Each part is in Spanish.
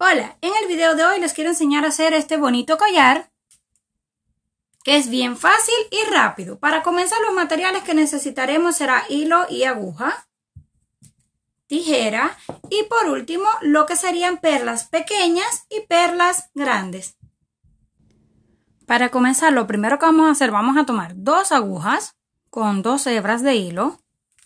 Hola, en el video de hoy les quiero enseñar a hacer este bonito collar que es bien fácil y rápido. Para comenzar los materiales que necesitaremos será hilo y aguja, tijera y por último lo que serían perlas pequeñas y perlas grandes. Para comenzar lo primero que vamos a hacer vamos a tomar dos agujas con dos hebras de hilo,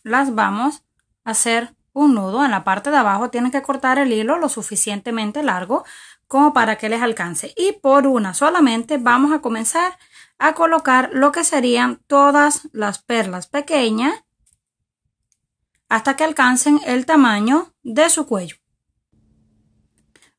las vamos a hacer un nudo en la parte de abajo, tienen que cortar el hilo lo suficientemente largo como para que les alcance. Y por una solamente vamos a comenzar a colocar lo que serían todas las perlas pequeñas hasta que alcancen el tamaño de su cuello.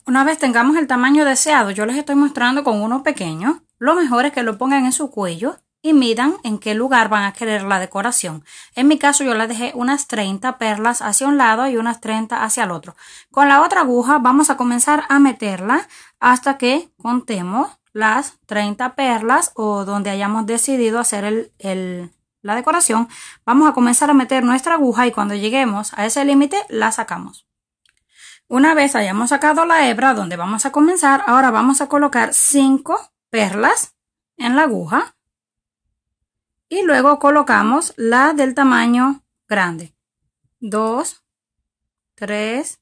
Una vez tengamos el tamaño deseado, yo les estoy mostrando con uno pequeño, lo mejor es que lo pongan en su cuello y midan en qué lugar van a querer la decoración. En mi caso yo la dejé unas 30 perlas hacia un lado y unas 30 hacia el otro. Con la otra aguja vamos a comenzar a meterla hasta que contemos las 30 perlas o donde hayamos decidido hacer el, el, la decoración. Vamos a comenzar a meter nuestra aguja y cuando lleguemos a ese límite la sacamos. Una vez hayamos sacado la hebra donde vamos a comenzar, ahora vamos a colocar 5 perlas en la aguja y luego colocamos la del tamaño grande. 2, 3,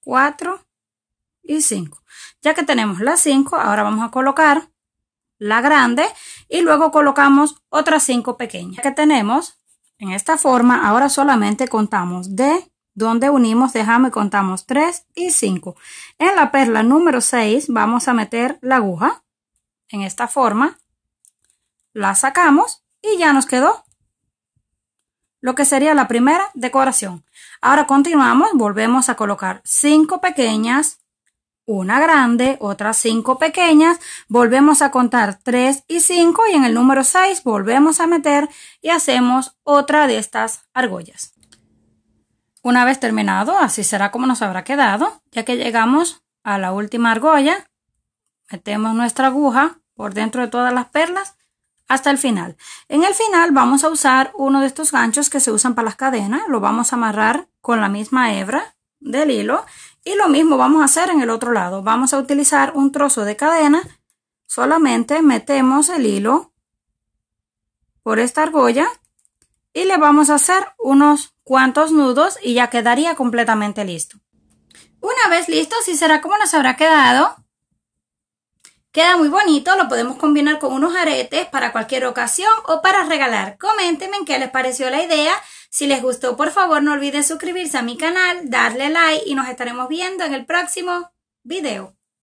4 y 5. Ya que tenemos las 5, ahora vamos a colocar la grande y luego colocamos otras 5 pequeñas. Ya que tenemos en esta forma, ahora solamente contamos de donde unimos, déjame y contamos 3 y 5. En la perla número 6 vamos a meter la aguja en esta forma, la sacamos y ya nos quedó lo que sería la primera decoración. Ahora continuamos, volvemos a colocar cinco pequeñas, una grande, otras cinco pequeñas, volvemos a contar 3 y 5 y en el número 6 volvemos a meter y hacemos otra de estas argollas. Una vez terminado, así será como nos habrá quedado, ya que llegamos a la última argolla, Metemos nuestra aguja por dentro de todas las perlas hasta el final. En el final vamos a usar uno de estos ganchos que se usan para las cadenas. Lo vamos a amarrar con la misma hebra del hilo y lo mismo vamos a hacer en el otro lado. Vamos a utilizar un trozo de cadena. Solamente metemos el hilo por esta argolla y le vamos a hacer unos cuantos nudos y ya quedaría completamente listo. Una vez listo, si será como nos habrá quedado. Queda muy bonito, lo podemos combinar con unos aretes para cualquier ocasión o para regalar. Coméntenme qué les pareció la idea. Si les gustó, por favor, no olviden suscribirse a mi canal, darle like y nos estaremos viendo en el próximo video.